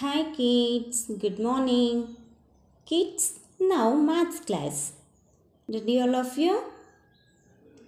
Hi kids, good morning. Kids, now math class. Did you all of you?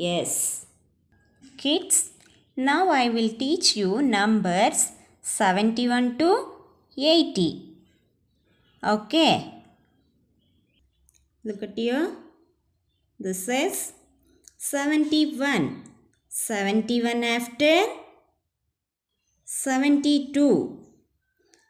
Yes. Kids, now I will teach you numbers 71 to 80. Okay. Look at here. This is 71. 71 after 72.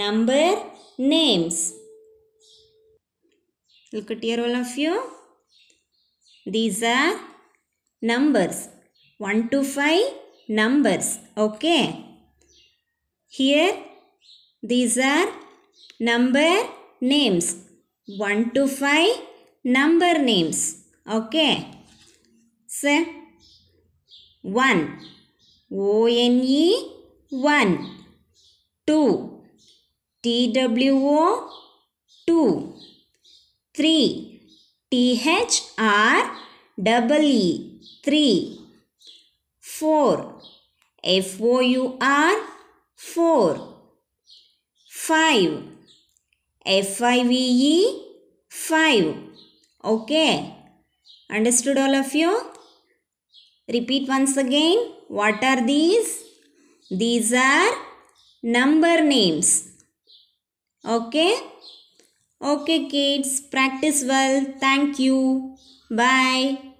number names. Look at here all of you. These are numbers. 1 to 5 numbers. Okay. Here these are number names. 1 to 5 number names. Okay. So 1. O-N-E 1. 2. TWO2. 3. THREE 3. 4. four, 4. 5. five, 5. Okay. Understood all of you? Repeat once again. What are these? These are number names. Okay? Okay kids, practice well. Thank you. Bye.